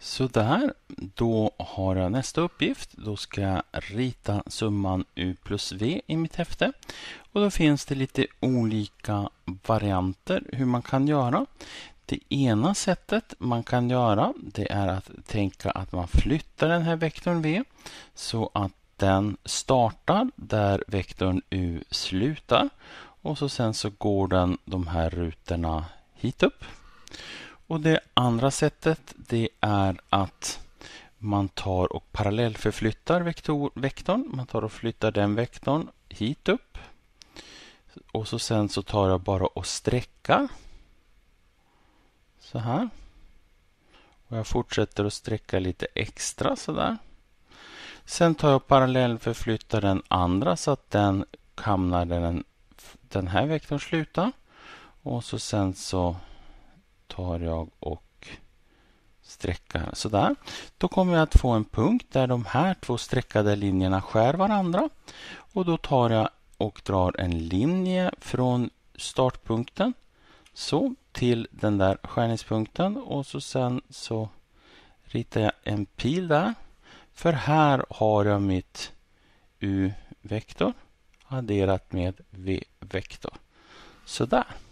Sådär, då har jag nästa uppgift. Då ska jag rita summan u plus v i mitt häfte. Och då finns det lite olika varianter hur man kan göra. Det ena sättet man kan göra det är att tänka att man flyttar den här vektorn v så att den startar där vektorn u slutar och så sen så går den de här rutorna hit upp. Och det andra sättet det är att man tar och parallellförflyttar vektor, vektorn. Man tar och flyttar den vektorn hit upp. Och så sen så tar jag bara och sträcka. Så här. Och jag fortsätter att sträcka lite extra sådär. Sen tar jag parallellförflyttar den andra så att den hamnar där den, den här vektorn slutar. Och så sen så tar jag och sträckar här. Sådär. Då kommer jag att få en punkt där de här två streckade linjerna skär varandra. Och då tar jag och drar en linje från startpunkten så till den där skärningspunkten och så sen så ritar jag en pil där. För här har jag mitt u-vektor adderat med v-vektor. Sådär.